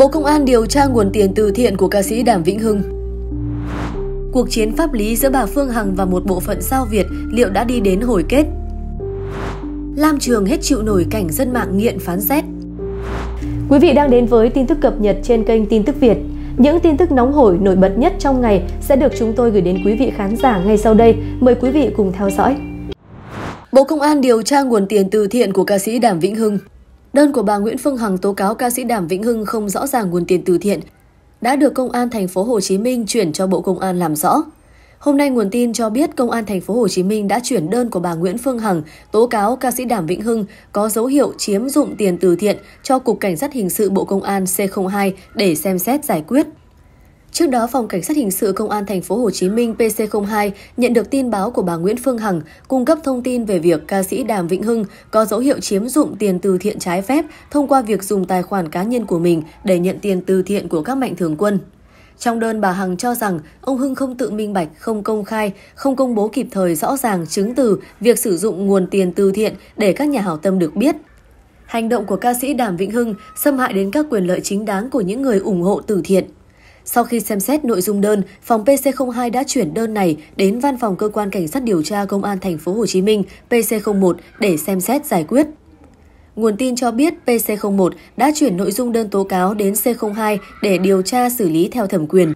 Bộ Công an điều tra nguồn tiền từ thiện của ca sĩ Đàm Vĩnh Hưng. Cuộc chiến pháp lý giữa bà Phương Hằng và một bộ phận sao Việt liệu đã đi đến hồi kết? Lam Trường hết chịu nổi cảnh dân mạng nghiện phán xét. Quý vị đang đến với tin tức cập nhật trên kênh Tin tức Việt. Những tin tức nóng hổi nổi bật nhất trong ngày sẽ được chúng tôi gửi đến quý vị khán giả ngay sau đây. Mời quý vị cùng theo dõi. Bộ Công an điều tra nguồn tiền từ thiện của ca sĩ Đàm Vĩnh Hưng. Đơn của bà Nguyễn Phương Hằng tố cáo ca sĩ Đàm Vĩnh Hưng không rõ ràng nguồn tiền từ thiện đã được công an thành phố Hồ Chí Minh chuyển cho Bộ Công an làm rõ. Hôm nay nguồn tin cho biết công an thành phố Hồ Chí Minh đã chuyển đơn của bà Nguyễn Phương Hằng tố cáo ca sĩ Đàm Vĩnh Hưng có dấu hiệu chiếm dụng tiền từ thiện cho cục cảnh sát hình sự Bộ Công an C02 để xem xét giải quyết. Trước đó, Phòng Cảnh sát Hình sự Công an Thành phố Hồ Chí Minh PC02 nhận được tin báo của bà Nguyễn Phương Hằng cung cấp thông tin về việc ca sĩ Đàm Vĩnh Hưng có dấu hiệu chiếm dụng tiền từ thiện trái phép thông qua việc dùng tài khoản cá nhân của mình để nhận tiền từ thiện của các mạnh thường quân. Trong đơn bà Hằng cho rằng ông Hưng không tự minh bạch, không công khai, không công bố kịp thời rõ ràng chứng từ việc sử dụng nguồn tiền từ thiện để các nhà hảo tâm được biết. Hành động của ca sĩ Đàm Vĩnh Hưng xâm hại đến các quyền lợi chính đáng của những người ủng hộ từ thiện. Sau khi xem xét nội dung đơn, phòng PC02 đã chuyển đơn này đến văn phòng cơ quan cảnh sát điều tra công an thành phố Hồ Chí Minh PC01 để xem xét giải quyết. Nguồn tin cho biết PC01 đã chuyển nội dung đơn tố cáo đến C02 để điều tra xử lý theo thẩm quyền.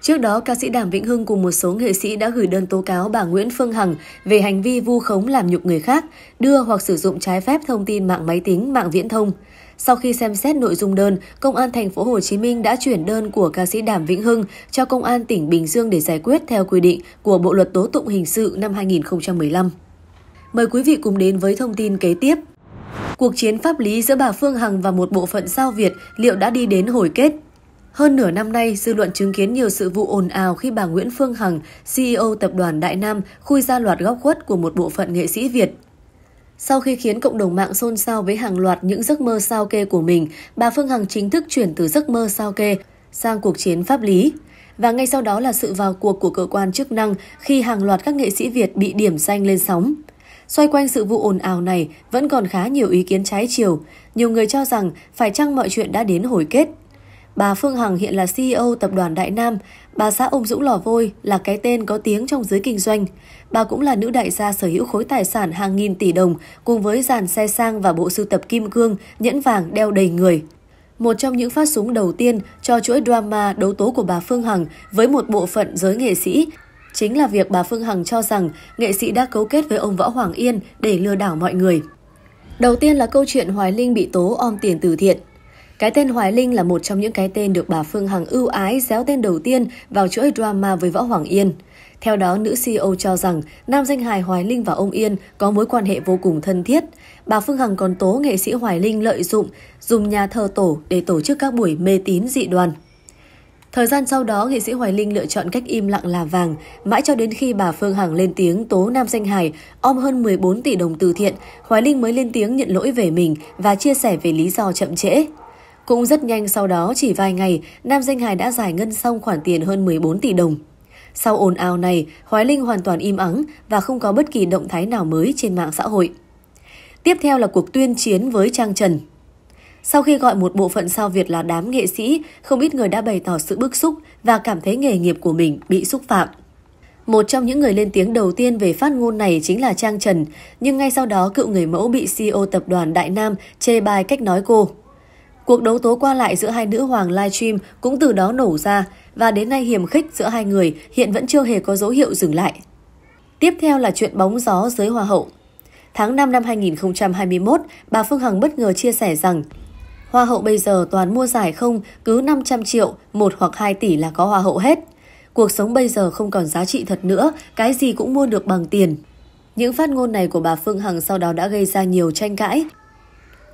Trước đó, ca sĩ Đàm Vĩnh Hưng cùng một số nghệ sĩ đã gửi đơn tố cáo bà Nguyễn Phương Hằng về hành vi vu khống làm nhục người khác, đưa hoặc sử dụng trái phép thông tin mạng máy tính, mạng viễn thông. Sau khi xem xét nội dung đơn, Công an thành phố Hồ Chí Minh đã chuyển đơn của ca sĩ Đàm Vĩnh Hưng cho Công an tỉnh Bình Dương để giải quyết theo quy định của Bộ luật tố tụng hình sự năm 2015. Mời quý vị cùng đến với thông tin kế tiếp. Cuộc chiến pháp lý giữa bà Phương Hằng và một bộ phận sao Việt liệu đã đi đến hồi kết? Hơn nửa năm nay, dư luận chứng kiến nhiều sự vụ ồn ào khi bà Nguyễn Phương Hằng, CEO tập đoàn Đại Nam, khui ra loạt góc khuất của một bộ phận nghệ sĩ Việt. Sau khi khiến cộng đồng mạng xôn xao với hàng loạt những giấc mơ sao kê của mình, bà Phương Hằng chính thức chuyển từ giấc mơ sao kê sang cuộc chiến pháp lý. Và ngay sau đó là sự vào cuộc của cơ quan chức năng khi hàng loạt các nghệ sĩ Việt bị điểm danh lên sóng. Xoay quanh sự vụ ồn ào này vẫn còn khá nhiều ý kiến trái chiều. Nhiều người cho rằng phải chăng mọi chuyện đã đến hồi kết Bà Phương Hằng hiện là CEO tập đoàn Đại Nam, bà xã ông Dũng Lò Vôi là cái tên có tiếng trong giới kinh doanh. Bà cũng là nữ đại gia sở hữu khối tài sản hàng nghìn tỷ đồng cùng với dàn xe sang và bộ sưu tập kim cương, nhẫn vàng đeo đầy người. Một trong những phát súng đầu tiên cho chuỗi drama đấu tố của bà Phương Hằng với một bộ phận giới nghệ sĩ chính là việc bà Phương Hằng cho rằng nghệ sĩ đã cấu kết với ông Võ Hoàng Yên để lừa đảo mọi người. Đầu tiên là câu chuyện Hoài Linh bị tố om tiền từ thiện. Cái tên Hoài Linh là một trong những cái tên được bà Phương Hằng ưu ái déo tên đầu tiên vào chuỗi drama với Võ Hoàng Yên. Theo đó, nữ CEO cho rằng nam danh hài Hoài Linh và ông Yên có mối quan hệ vô cùng thân thiết. Bà Phương Hằng còn tố nghệ sĩ Hoài Linh lợi dụng, dùng nhà thờ tổ để tổ chức các buổi mê tín dị đoàn. Thời gian sau đó, nghệ sĩ Hoài Linh lựa chọn cách im lặng là vàng, mãi cho đến khi bà Phương Hằng lên tiếng tố Nam Danh hài om hơn 14 tỷ đồng từ thiện, Hoài Linh mới lên tiếng nhận lỗi về mình và chia sẻ về lý do chậm trễ. Cũng rất nhanh sau đó chỉ vài ngày, Nam Danh hài đã giải ngân xong khoản tiền hơn 14 tỷ đồng. Sau ồn ào này, hoài Linh hoàn toàn im ắng và không có bất kỳ động thái nào mới trên mạng xã hội. Tiếp theo là cuộc tuyên chiến với Trang Trần. Sau khi gọi một bộ phận sao Việt là đám nghệ sĩ, không ít người đã bày tỏ sự bức xúc và cảm thấy nghề nghiệp của mình bị xúc phạm. Một trong những người lên tiếng đầu tiên về phát ngôn này chính là Trang Trần, nhưng ngay sau đó cựu người mẫu bị CEO tập đoàn Đại Nam chê bai cách nói cô. Cuộc đấu tố qua lại giữa hai nữ hoàng livestream cũng từ đó nổ ra và đến nay hiểm khích giữa hai người hiện vẫn chưa hề có dấu hiệu dừng lại. Tiếp theo là chuyện bóng gió giới Hoa hậu. Tháng 5 năm 2021, bà Phương Hằng bất ngờ chia sẻ rằng Hoa hậu bây giờ toàn mua giải không, cứ 500 triệu, 1 hoặc 2 tỷ là có hoa hậu hết. Cuộc sống bây giờ không còn giá trị thật nữa, cái gì cũng mua được bằng tiền. Những phát ngôn này của bà Phương Hằng sau đó đã gây ra nhiều tranh cãi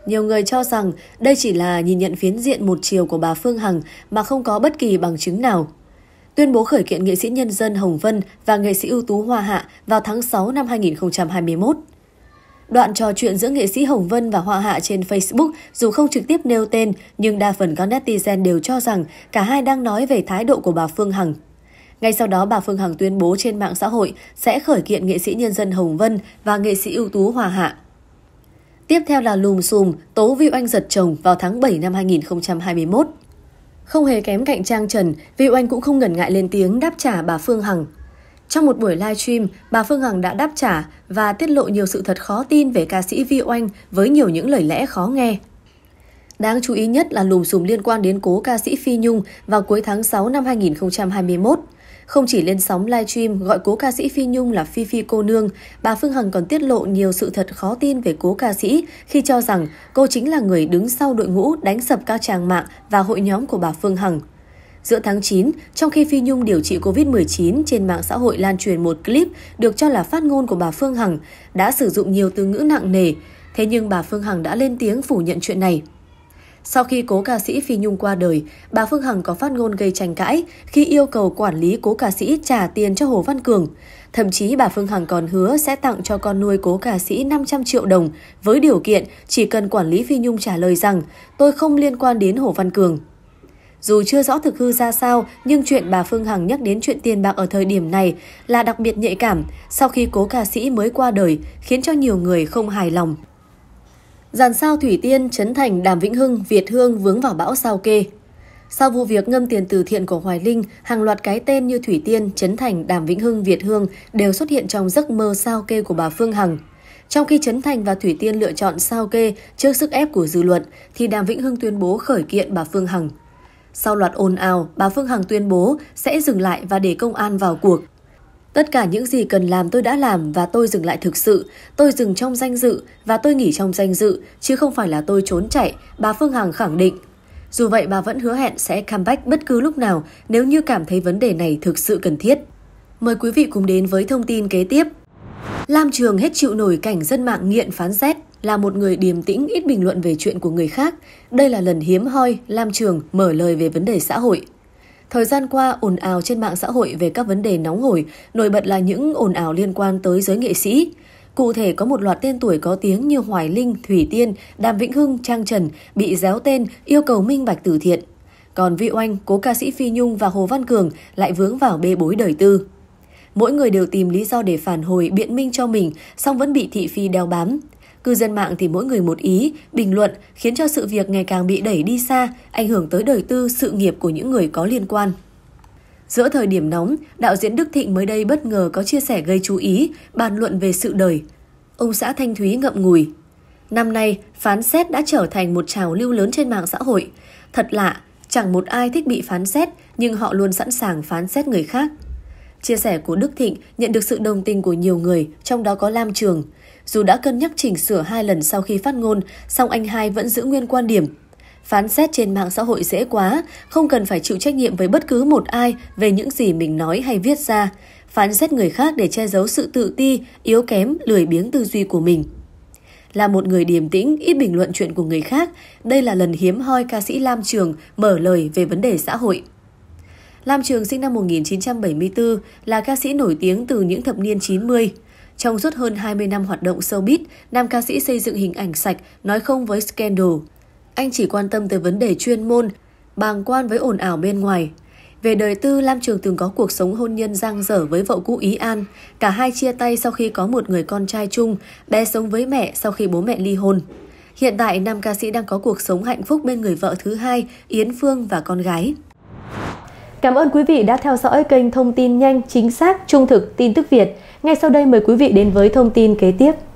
nhiều người cho rằng đây chỉ là nhìn nhận phiến diện một chiều của bà Phương Hằng mà không có bất kỳ bằng chứng nào. Tuyên bố khởi kiện nghệ sĩ nhân dân Hồng Vân và nghệ sĩ ưu tú Hoa Hạ vào tháng 6 năm 2021. Đoạn trò chuyện giữa nghệ sĩ Hồng Vân và Hoa Hạ trên Facebook dù không trực tiếp nêu tên nhưng đa phần các netizen đều cho rằng cả hai đang nói về thái độ của bà Phương Hằng. Ngay sau đó, bà Phương Hằng tuyên bố trên mạng xã hội sẽ khởi kiện nghệ sĩ nhân dân Hồng Vân và nghệ sĩ ưu tú Hòa Hạ. Tiếp theo là lùm xùm tố Viu Anh giật chồng vào tháng 7 năm 2021. Không hề kém cạnh Trang Trần, Viu Anh cũng không ngần ngại lên tiếng đáp trả bà Phương Hằng. Trong một buổi live stream, bà Phương Hằng đã đáp trả và tiết lộ nhiều sự thật khó tin về ca sĩ Vi Oanh với nhiều những lời lẽ khó nghe. Đáng chú ý nhất là lùm xùm liên quan đến cố ca sĩ Phi Nhung vào cuối tháng 6 năm 2021. Không chỉ lên sóng live stream gọi cố ca sĩ Phi Nhung là Phi Phi cô nương, bà Phương Hằng còn tiết lộ nhiều sự thật khó tin về cố ca sĩ khi cho rằng cô chính là người đứng sau đội ngũ đánh sập các trang mạng và hội nhóm của bà Phương Hằng. Giữa tháng 9, trong khi Phi Nhung điều trị COVID-19 trên mạng xã hội lan truyền một clip được cho là phát ngôn của bà Phương Hằng, đã sử dụng nhiều từ ngữ nặng nề. Thế nhưng bà Phương Hằng đã lên tiếng phủ nhận chuyện này. Sau khi cố ca sĩ Phi Nhung qua đời, bà Phương Hằng có phát ngôn gây tranh cãi khi yêu cầu quản lý cố ca sĩ trả tiền cho Hồ Văn Cường. Thậm chí bà Phương Hằng còn hứa sẽ tặng cho con nuôi cố ca sĩ 500 triệu đồng với điều kiện chỉ cần quản lý Phi Nhung trả lời rằng tôi không liên quan đến Hồ Văn Cường. Dù chưa rõ thực hư ra sao, nhưng chuyện bà Phương Hằng nhắc đến chuyện tiền bạc ở thời điểm này là đặc biệt nhạy cảm sau khi cố ca sĩ mới qua đời, khiến cho nhiều người không hài lòng. Giàn sao Thủy Tiên, Trấn Thành, Đàm Vĩnh Hưng, Việt Hương vướng vào bão sao kê. Sau vụ việc ngâm tiền từ thiện của Hoài Linh, hàng loạt cái tên như Thủy Tiên, Trấn Thành, Đàm Vĩnh Hưng, Việt Hương đều xuất hiện trong giấc mơ sao kê của bà Phương Hằng. Trong khi Trấn Thành và Thủy Tiên lựa chọn sao kê trước sức ép của dư luận, thì Đàm Vĩnh Hưng tuyên bố khởi kiện bà Phương Hằng. Sau loạt ồn ào, bà Phương Hằng tuyên bố sẽ dừng lại và để công an vào cuộc. Tất cả những gì cần làm tôi đã làm và tôi dừng lại thực sự. Tôi dừng trong danh dự và tôi nghỉ trong danh dự, chứ không phải là tôi trốn chạy, bà Phương Hằng khẳng định. Dù vậy bà vẫn hứa hẹn sẽ comeback bất cứ lúc nào nếu như cảm thấy vấn đề này thực sự cần thiết. Mời quý vị cùng đến với thông tin kế tiếp. Lam Trường hết chịu nổi cảnh dân mạng nghiện phán xét là một người điềm tĩnh ít bình luận về chuyện của người khác. Đây là lần hiếm hoi Lam Trường mở lời về vấn đề xã hội. Thời gian qua, ồn ào trên mạng xã hội về các vấn đề nóng hổi, nổi bật là những ồn ào liên quan tới giới nghệ sĩ. Cụ thể có một loạt tên tuổi có tiếng như Hoài Linh, Thủy Tiên, Đàm Vĩnh Hưng, Trang Trần bị déo tên yêu cầu minh bạch từ thiện. Còn Vi Oanh, cố ca sĩ Phi Nhung và Hồ Văn Cường lại vướng vào bê bối đời tư. Mỗi người đều tìm lý do để phản hồi biện minh cho mình, song vẫn bị thị phi đeo bám. Cư dân mạng thì mỗi người một ý, bình luận khiến cho sự việc ngày càng bị đẩy đi xa, ảnh hưởng tới đời tư, sự nghiệp của những người có liên quan. Giữa thời điểm nóng, đạo diễn Đức Thịnh mới đây bất ngờ có chia sẻ gây chú ý, bàn luận về sự đời. Ông xã Thanh Thúy ngậm ngùi. Năm nay, phán xét đã trở thành một trào lưu lớn trên mạng xã hội. Thật lạ, chẳng một ai thích bị phán xét, nhưng họ luôn sẵn sàng phán xét người khác. Chia sẻ của Đức Thịnh nhận được sự đồng tình của nhiều người, trong đó có Lam Trường – dù đã cân nhắc chỉnh sửa hai lần sau khi phát ngôn, song anh hai vẫn giữ nguyên quan điểm. Phán xét trên mạng xã hội dễ quá, không cần phải chịu trách nhiệm với bất cứ một ai về những gì mình nói hay viết ra. Phán xét người khác để che giấu sự tự ti, yếu kém, lười biếng tư duy của mình. Là một người điềm tĩnh, ít bình luận chuyện của người khác, đây là lần hiếm hoi ca sĩ Lam Trường mở lời về vấn đề xã hội. Lam Trường sinh năm 1974 là ca sĩ nổi tiếng từ những thập niên 90. Trong suốt hơn 20 năm hoạt động showbiz, nam ca sĩ xây dựng hình ảnh sạch, nói không với scandal. Anh chỉ quan tâm tới vấn đề chuyên môn, bàng quan với ồn ảo bên ngoài. Về đời tư, Lam Trường từng có cuộc sống hôn nhân giang dở với vợ cũ Ý An. Cả hai chia tay sau khi có một người con trai chung, bé sống với mẹ sau khi bố mẹ ly hôn. Hiện tại, nam ca sĩ đang có cuộc sống hạnh phúc bên người vợ thứ hai, Yến Phương và con gái. Cảm ơn quý vị đã theo dõi kênh thông tin nhanh, chính xác, trung thực, tin tức Việt. Ngay sau đây mời quý vị đến với thông tin kế tiếp.